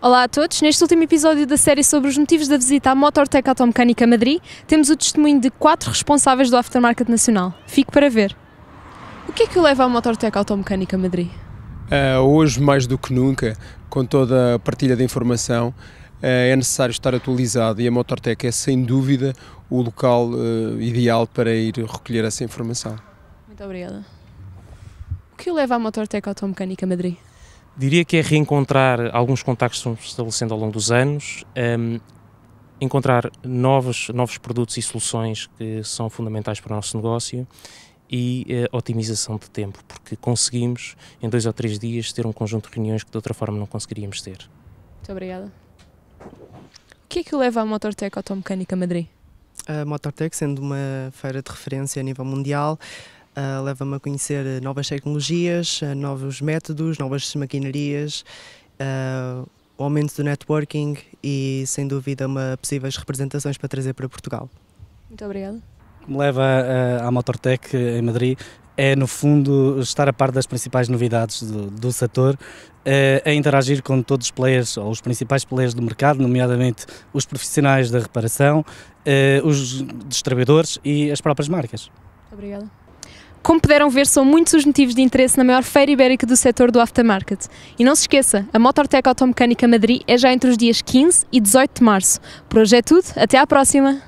Olá a todos. Neste último episódio da série sobre os motivos da visita à Motortec Automecânica Madrid, temos o testemunho de quatro responsáveis do Aftermarket Nacional. Fico para ver. O que é que o leva à Motortec Automecânica Madrid? Uh, hoje, mais do que nunca, com toda a partilha de informação, uh, é necessário estar atualizado e a Motortec é, sem dúvida, o local uh, ideal para ir recolher essa informação. Muito obrigada. O que o leva à Motortec Automecânica Madrid? Diria que é reencontrar alguns contactos que estão estabelecendo ao longo dos anos, um, encontrar novos, novos produtos e soluções que são fundamentais para o nosso negócio e uh, otimização de tempo, porque conseguimos em dois ou três dias ter um conjunto de reuniões que de outra forma não conseguiríamos ter. Muito obrigada. O que é que leva a Motortec Automecânica Madrid? A Motortec, sendo uma feira de referência a nível mundial, uh, leva-me a conhecer eh, novas tecnologias, uh, novos métodos, novas maquinarias, uh, o aumento do networking e, sem dúvida, uma possíveis representações para trazer para Portugal. Muito obrigada. O que me leva à Motortech em Madrid é, no fundo, estar a par das principais novidades do, do setor, a interagir com todos os players, ou os principais players do mercado, nomeadamente os profissionais da reparação, os distribuidores e as próprias marcas. Obrigada. Como puderam ver, são muitos os motivos de interesse na maior feira ibérica do setor do aftermarket. E não se esqueça, a Motortec Automecânica Madrid é já entre os dias 15 e 18 de março. Por hoje é tudo, até à próxima!